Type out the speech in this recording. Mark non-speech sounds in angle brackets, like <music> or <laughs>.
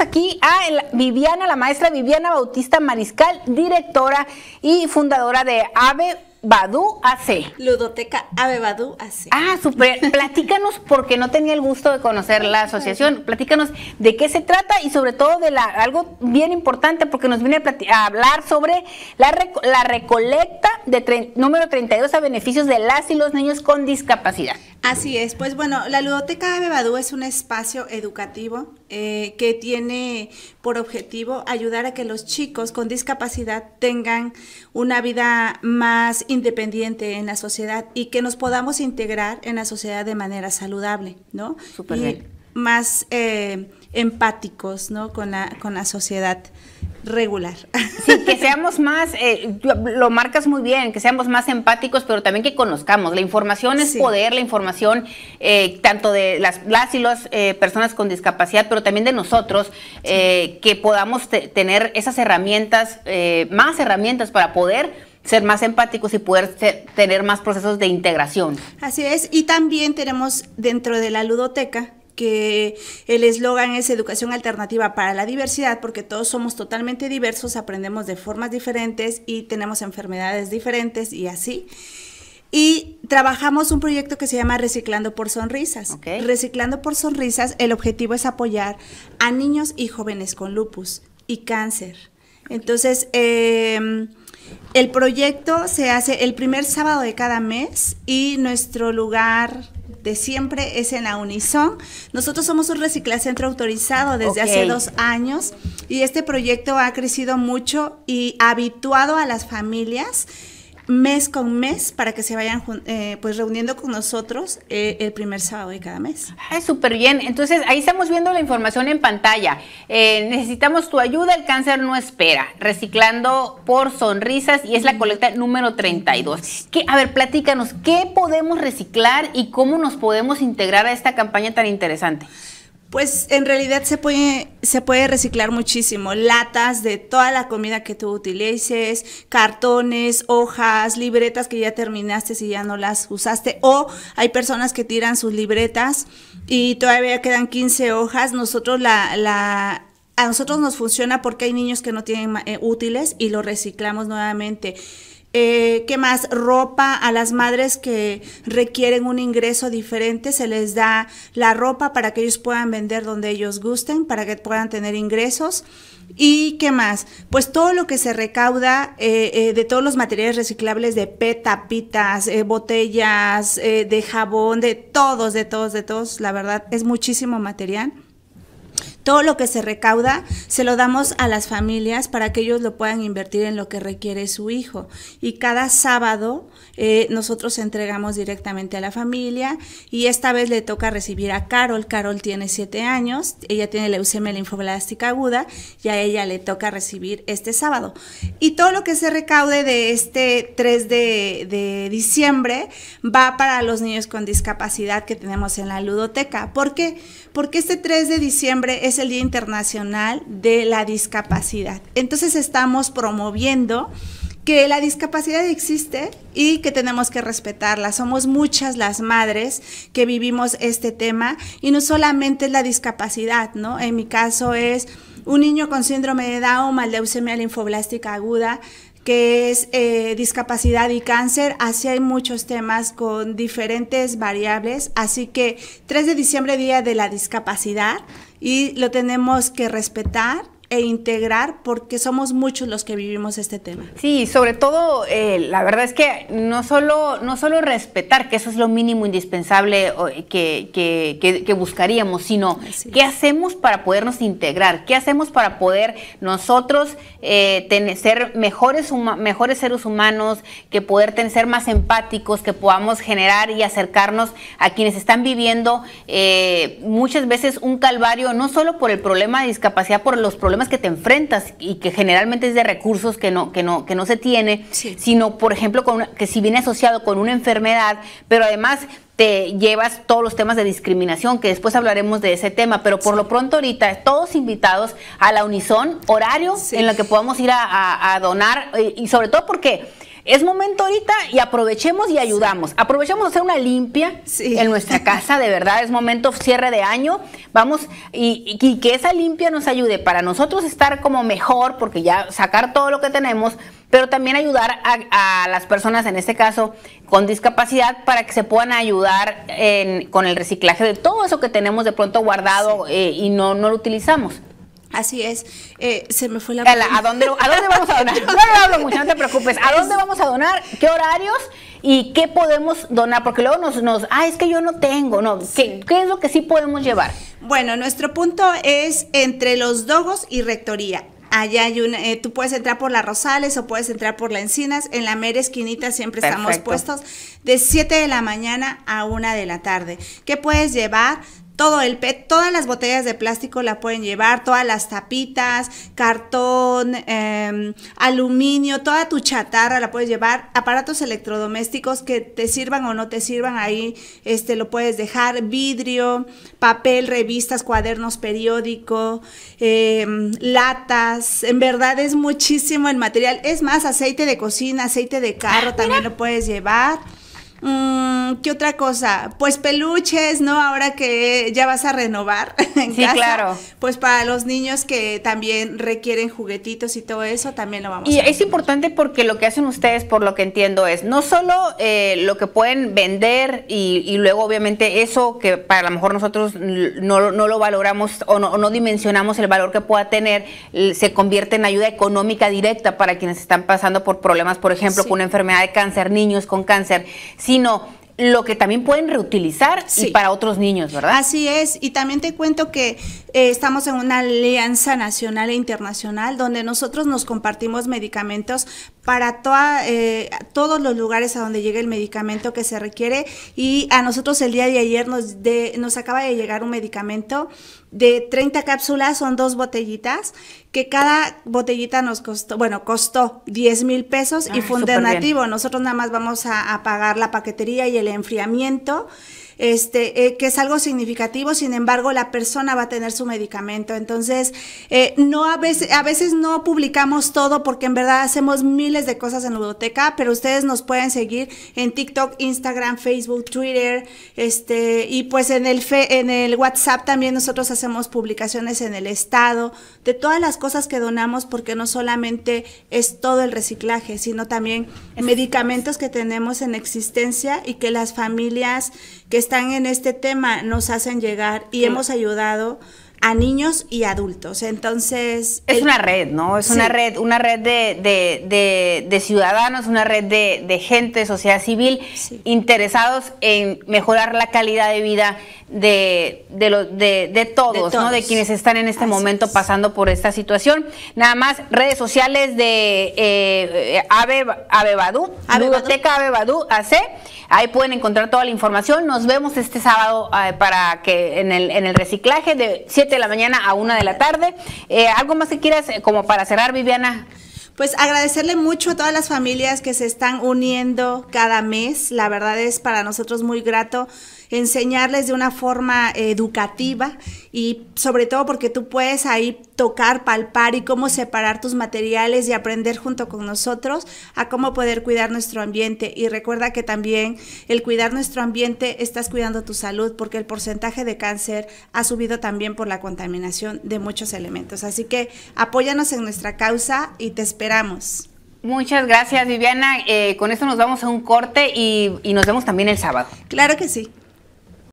aquí a Viviana, la maestra Viviana Bautista Mariscal, directora y fundadora de AVE BADU AC. Ludoteca BADU AC. Ah, super. <laughs> Platícanos, porque no tenía el gusto de conocer la asociación. Platícanos de qué se trata y sobre todo de algo bien importante, porque nos viene a, hablar sobre la, recolecta de número 32 a beneficios de las y los niños con discapacidad. Así es, pues bueno, la Ludoteca de Bebadú es un espacio educativo eh, que tiene por objetivo ayudar a que los chicos con discapacidad tengan una vida más independiente en la sociedad y que nos podamos integrar en la sociedad de manera saludable, ¿no? Súper bien. Más eh, empáticos, ¿no? Con la, con la sociedad regular. <laughs> Sí, que seamos más, eh, lo marcas muy bien, que seamos más empáticos, pero también que conozcamos. La información es poder, la información eh, tanto de las, las y las eh, personas con discapacidad, pero también de nosotros, que podamos tener esas herramientas, más herramientas para poder ser más empáticos y poder tener más procesos de integración. Así es, y también tenemos dentro de la ludoteca que el eslogan es educación alternativa para la diversidad, porque todos somos totalmente diversos, aprendemos de formas diferentes y tenemos enfermedades diferentes y así. Y trabajamos un proyecto que se llama Reciclando por Sonrisas. Reciclando por Sonrisas, el objetivo es apoyar a niños y jóvenes con lupus y cáncer. Entonces, em, el proyecto se hace el primer sábado de cada mes y nuestro lugar de siempre es en la Unison. Nosotros somos un reciclacentro autorizado desde hace dos años y este proyecto ha crecido mucho y habituado a las familias mes con mes para que se vayan eh, pues reuniendo con nosotros eh, el primer sábado de cada mes. es ah, súper bien. Entonces ahí estamos viendo la información en pantalla. Eh, necesitamos tu ayuda, el cáncer no espera. Reciclando por sonrisas y es la colecta número 32. ¿Qué, a ver, platícanos, ¿qué podemos reciclar y cómo nos podemos integrar a esta campaña tan interesante? Pues en realidad se puede, se puede reciclar muchísimo. Latas de toda la comida que tú utilices, cartones, hojas, libretas que ya terminaste si ya no las usaste. O hay personas que tiran sus libretas y todavía quedan 15 hojas. Nosotros la, a nosotros nos funciona porque hay niños que no tienen eh, útiles y lo reciclamos nuevamente. Eh, ¿Qué más? Ropa a las madres que requieren un ingreso diferente, se les da la ropa para que ellos puedan vender donde ellos gusten, para que puedan tener ingresos. ¿Y qué más? Pues todo lo que se recauda eh, eh, de todos los materiales reciclables de PET, tapitas, botellas, de jabón, de todos, de todos, de todos, la verdad es muchísimo material todo lo que se recauda se lo damos a las familias para que ellos lo puedan invertir en lo que requiere su hijo. Y cada sábado eh, nosotros entregamos directamente a la familia y esta vez le toca recibir a Carol. Carol tiene siete años, ella tiene leucemia linfoblástica aguda y a ella le toca recibir este sábado. Y todo lo que se recaude de este 3 de, de diciembre va para los niños con discapacidad que tenemos en la ludoteca. ¿Por qué? Porque este 3 de diciembre es el Día Internacional de la Discapacidad. Entonces estamos promoviendo que la discapacidad existe y que tenemos que respetarla. Somos muchas las madres que vivimos este tema y no solamente es la discapacidad, ¿no? En mi caso es un niño con síndrome de Down, mal leucemia linfoblástica aguda, que es eh, discapacidad y cáncer. Así hay muchos temas con diferentes variables. Así que 3 de diciembre, Día de la Discapacidad, y lo tenemos que respetar e integrar porque somos muchos los que vivimos este tema. Sí, sobre todo, eh, la verdad es que no solo, no solo respetar, que eso es lo mínimo indispensable eh, que, buscaríamos, sino qué hacemos para podernos integrar, qué hacemos para poder nosotros eh, ser mejores, mejores seres humanos, que poder tener, ser más empáticos, que podamos generar y acercarnos a quienes están viviendo muchas veces un calvario, no solo por el problema de discapacidad, por los problemas que te enfrentas y que generalmente es de recursos que no, que no, que no se tiene, sino, por ejemplo, con que si viene asociado con una enfermedad, pero además te llevas todos los temas de discriminación, que después hablaremos de ese tema, pero por lo pronto ahorita todos invitados a la Unison, horario en la que podamos ir a, donar, eh, y sobre todo porque es momento ahorita y aprovechemos y ayudamos. Aprovechemos Aprovechemos hacer una limpia en nuestra casa, de verdad, es momento cierre de año. Vamos y, que esa limpia nos ayude para nosotros estar como mejor, porque ya sacar todo lo que tenemos, pero también ayudar a, las personas, en este caso, con discapacidad, para que se puedan ayudar con el reciclaje de todo eso que tenemos de pronto guardado eh, y no, no lo utilizamos. Así es, eh, se me fue la ¿A dónde, vamos a donar? <laughs> No lo hablo mucho, no te preocupes. ¿A dónde vamos a donar? ¿Qué horarios? ¿Y qué podemos donar? Porque luego nos, nos ah, es que yo no tengo, ¿no? ¿Qué, es lo que sí podemos llevar? Bueno, nuestro punto es entre los dogos y rectoría. Allá hay una, eh, tú puedes entrar por las Rosales o puedes entrar por la Encinas. En la mera esquinita siempre estamos puestos de 7 de la mañana a 1 de la tarde. ¿Qué puedes llevar? todo el todas las botellas de plástico la pueden llevar, todas las tapitas, cartón, em, aluminio, toda tu chatarra la puedes llevar, aparatos electrodomésticos que te sirvan o no te sirvan ahí, este lo puedes dejar, vidrio, papel, revistas, cuadernos, periódico, em, latas, en verdad es muchísimo el material, es más aceite de cocina, aceite de carro ah, también lo puedes llevar. Mm, ¿Qué otra cosa? Pues peluches, ¿no? Ahora que ya vas a renovar <laughs> sí, claro. Pues para los niños que también requieren juguetitos y todo eso, también lo vamos y a Y es importante porque lo que hacen ustedes, por lo que entiendo, es no solo eh, lo que pueden vender y, luego obviamente eso que para lo mejor nosotros no, no lo valoramos o no, no, dimensionamos el valor que pueda tener, se convierte en ayuda económica directa para quienes están pasando por problemas, por ejemplo, con una enfermedad de cáncer, niños con cáncer sino lo que también pueden reutilizar y para otros niños, ¿verdad? Así es, y también te cuento que eh, estamos en una alianza nacional e internacional donde nosotros nos compartimos medicamentos para toda, eh, todos los lugares a donde llegue el medicamento que se requiere. Y a nosotros el día de ayer nos, nos acaba de llegar un medicamento de 30 cápsulas, son dos botellitas, que cada botellita nos costó, bueno, costó 10 mil pesos y fue un Nosotros nada más vamos a, a pagar la paquetería y el enfriamiento este, eh, que es algo significativo, sin embargo la persona va a tener su medicamento. Entonces, eh, no a veces, a veces no publicamos todo porque en verdad hacemos miles de cosas en la biblioteca pero ustedes nos pueden seguir en TikTok, Instagram, Facebook, Twitter, este, y pues en el, en el WhatsApp también nosotros hacemos publicaciones en el estado, de todas las cosas que donamos, porque no solamente es todo el reciclaje, sino también medicamentos que tenemos en existencia y que las familias que están están en este tema nos hacen llegar y hemos ayudado a niños y adultos. Entonces... Es una red, ¿no? Es una red, una red de, de, ciudadanos, una red de, gente, sociedad civil, interesados en mejorar la calidad de vida de, de todos, todos, ¿no? De quienes están en este momento pasando por esta situación. Nada más, redes sociales de eh, eh Abe, Abebadú, Biblioteca AC. Ahí pueden encontrar toda la información. Nos vemos este sábado eh, para que en el, en el reciclaje de 7 de la mañana a una de la tarde. Eh, ¿Algo más que quieras eh, como para cerrar, Viviana? Pues agradecerle mucho a todas las familias que se están uniendo cada mes. La verdad es para nosotros muy grato enseñarles de una forma educativa y sobre todo porque tú puedes ahí tocar, palpar y cómo separar tus materiales y aprender junto con nosotros a cómo poder cuidar nuestro ambiente. Y recuerda que también el cuidar nuestro ambiente estás cuidando tu salud porque el porcentaje de cáncer ha subido también por la contaminación de muchos elementos. Así que apóyanos en nuestra causa y te esperamos. Muchas gracias Viviana. Eh, con esto nos vamos a un corte y nos vemos también el sábado. Claro que sí.